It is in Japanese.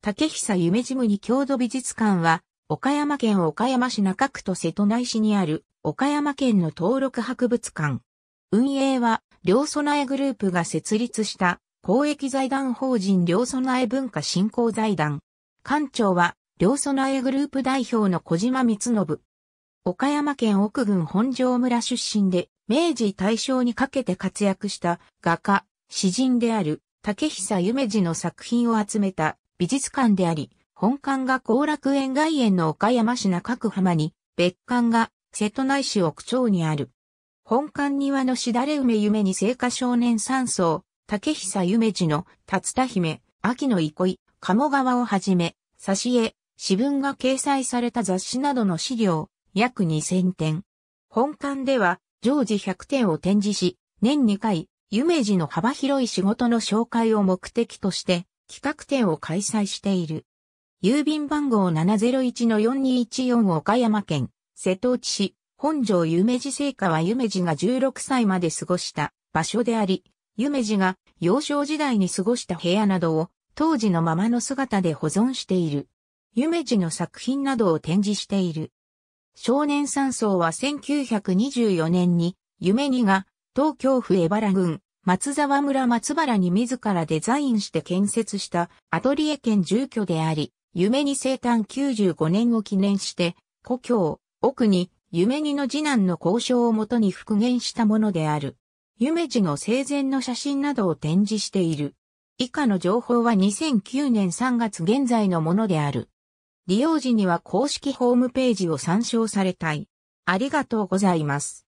竹久夢ジムニ郷土美術館は、岡山県岡山市中区と瀬戸内市にある、岡山県の登録博物館。運営は、両備えグループが設立した、公益財団法人両備え文化振興財団。館長は、両備えグループ代表の小島光信。岡山県奥郡本庄村出身で、明治大正にかけて活躍した画家、詩人である竹久夢二の作品を集めた美術館であり、本館が後楽園外苑の岡山市中区浜に、別館が瀬戸内市奥町にある。本館庭のしだれ梅夢に聖火少年三層、竹久夢二の竜田姫、秋の憩い、鴨川をはじめ、挿絵、詩文が掲載された雑誌などの資料、約2000点。本館では、常時100点を展示し、年2回、夢二の幅広い仕事の紹介を目的として、企画展を開催している。郵便番号701-4214岡山県、瀬戸内市、本庄夢二聖火は夢二が16歳まで過ごした場所であり、夢二が幼少時代に過ごした部屋などを当時のままの姿で保存している。夢二の作品などを展示している。少年山荘は1924年に夢二が東京府江原郡松沢村松原に自らデザインして建設したアトリエ兼住居であり、夢に生誕95年を記念して、故郷、奥に、夢にの次男の交渉をもとに復元したものである。夢二の生前の写真などを展示している。以下の情報は2009年3月現在のものである。利用時には公式ホームページを参照されたい。ありがとうございます。